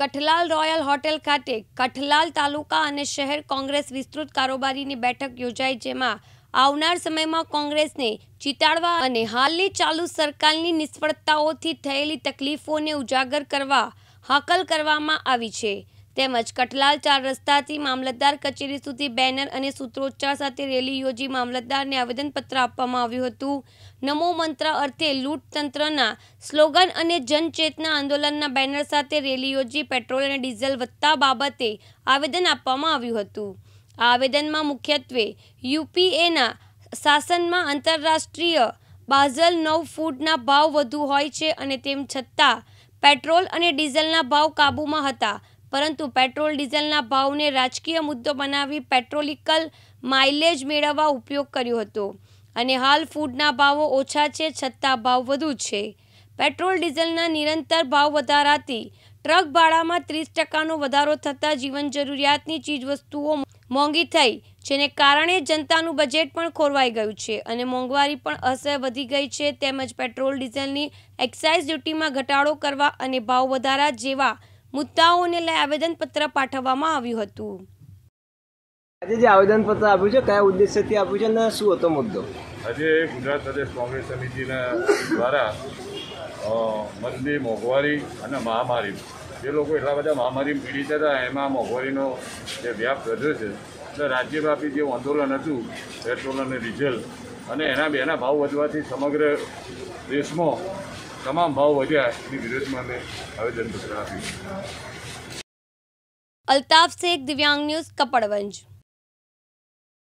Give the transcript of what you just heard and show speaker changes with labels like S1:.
S1: Kathlal royal hotel ખાતે કઠલાલ તાલુકા અને શહેર કોંગ્રેસ વિસ્તૃત કારોબારીની બેઠક યોજાઈ જેમાં આવનાર સમયમાં કોંગ્રેસને ચિતાડવા અને હાલની ચાલુ સરકારની નિષ્ફળતાઓથી થયેલી તકલીફોને ઉજાગર કરવા હાકલ કરવામાં આવી છે તેમજ કટલાલ ચાર રસ્તાથી મામલતદાર કચેરી સુધી બેનર અને સૂત્રોચ્ચાર સાથે રેલી યોજી મામલતદારને આવેદનપત્ર આપવામાં આવ્યું હતું નમો મંત્ર અર્થે લૂંટ તંત્રના સ્લોગન અને જનચેતના આંદોલનના બેનર સાથે રેલી યોજી પેટ્રોલ અને ડીઝલ વધતા બાબતે આવેદન આપવામાં આવ્યું હતું આ આવેદનમાં મુખ્યત્વે યુપીએના શાસનમાં આંતરરાષ્ટ્રીય બાઝલ નવ ફૂટના ભાવ વધુ હોય છે અને તેમ છતાં પેટ્રોલ અને ડીઝલના ભાવ કાબૂમાં હતા પરંતુ પેટ્રોલ ડીઝલના ભાવને રાજકીય મુદ્દો બનાવી પેટ્રોલિકલ માઇલેજ મેળવવા ઉપયોગ કર્યો હતો અને હાલ ફૂડના ભાવો ઓછા છે છતાં ભાવ વધુ છે પેટ્રોલ ડીઝલના નિરંતર ભાવ વધારાથી ટ્રક ભાડામાં ત્રીસ ટકાનો વધારો થતાં જીવન જરૂરિયાતની ચીજવસ્તુઓ મોંઘી થઈ જેને કારણે જનતાનું બજેટ પણ ખોરવાઈ ગયું છે અને મોંઘવારી પણ અસર વધી ગઈ છે તેમજ પેટ્રોલ ડીઝલની એક્સાઇઝ ડ્યુટીમાં ઘટાડો કરવા અને ભાવ વધારા જેવા મુદ્દાઓને લઈ આવેદનપત્ર પાઠવવામાં આવ્યું હતું
S2: આજે જે આવેદનપત્ર આપ્યું છે કયા ઉદ્દેશ્યથી આપ્યું છે અને શું હતો મુદ્દો આજે ગુજરાત પ્રદેશ કોંગ્રેસ સમિતિના દ્વારા મંદી મોંઘવારી અને મહામારી જે લોકો એટલા બધા મહામારી પીડિત હતા એમાં મોંઘવારીનો જે વ્યાપ વધ્યો છે એટલે રાજ્યવ્યાપી જે આંદોલન હતું પેટ્રોલ અને ડીઝલ અને એના બેના ભાવ વધવાથી સમગ્ર દેશમાં તમામ ભાવ વધ્યા એની વિરોધમાં આવેદનપત્ર આપ્યું
S1: અલ્તાફ શેખ દિવ્યાંગ ન્યૂઝ કપડવંજ